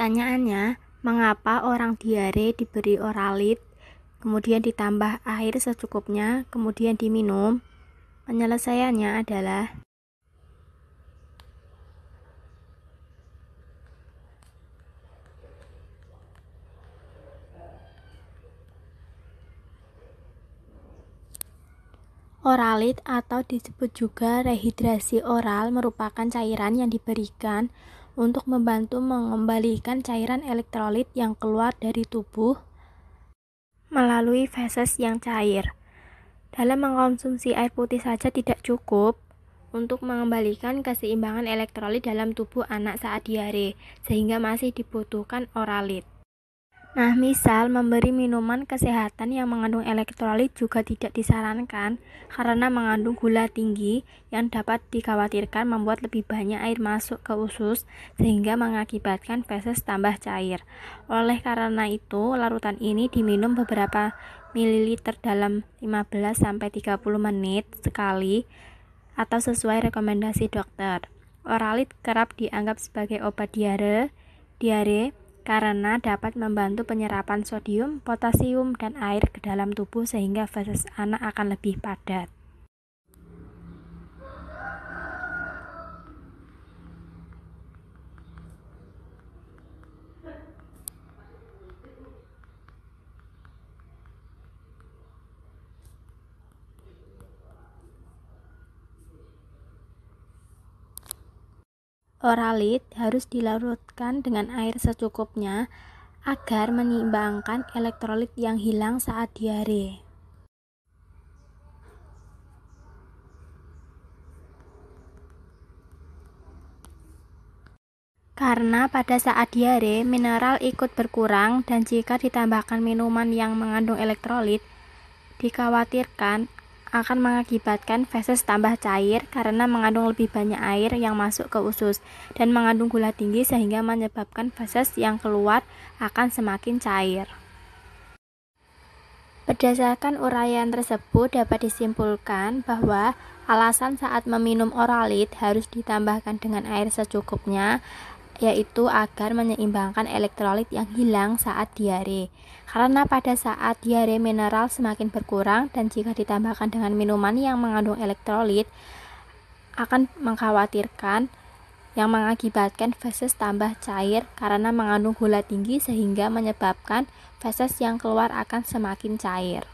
Pertanyaannya, mengapa orang diare diberi oralit, kemudian ditambah air secukupnya, kemudian diminum? Penyelesaiannya adalah Oralit atau disebut juga rehidrasi oral merupakan cairan yang diberikan untuk membantu mengembalikan cairan elektrolit yang keluar dari tubuh melalui feses yang cair. Dalam mengkonsumsi air putih saja tidak cukup untuk mengembalikan keseimbangan elektrolit dalam tubuh anak saat diare, sehingga masih dibutuhkan oralit. Nah, misal memberi minuman kesehatan yang mengandung elektrolit juga tidak disarankan karena mengandung gula tinggi yang dapat dikhawatirkan membuat lebih banyak air masuk ke usus sehingga mengakibatkan feses tambah cair. Oleh karena itu, larutan ini diminum beberapa mililiter dalam 15 30 menit sekali atau sesuai rekomendasi dokter. Oralit kerap dianggap sebagai obat diare, diare karena dapat membantu penyerapan sodium, potasium, dan air ke dalam tubuh sehingga feses anak akan lebih padat. Oralit harus dilarutkan dengan air secukupnya agar menyeimbangkan elektrolit yang hilang saat diare. Karena pada saat diare, mineral ikut berkurang dan jika ditambahkan minuman yang mengandung elektrolit, dikhawatirkan akan mengakibatkan feses tambah cair karena mengandung lebih banyak air yang masuk ke usus dan mengandung gula tinggi sehingga menyebabkan feses yang keluar akan semakin cair. Berdasarkan uraian tersebut dapat disimpulkan bahwa alasan saat meminum oralit harus ditambahkan dengan air secukupnya yaitu agar menyeimbangkan elektrolit yang hilang saat diare. Karena pada saat diare mineral semakin berkurang dan jika ditambahkan dengan minuman yang mengandung elektrolit akan mengkhawatirkan yang mengakibatkan feses tambah cair karena mengandung gula tinggi sehingga menyebabkan feses yang keluar akan semakin cair.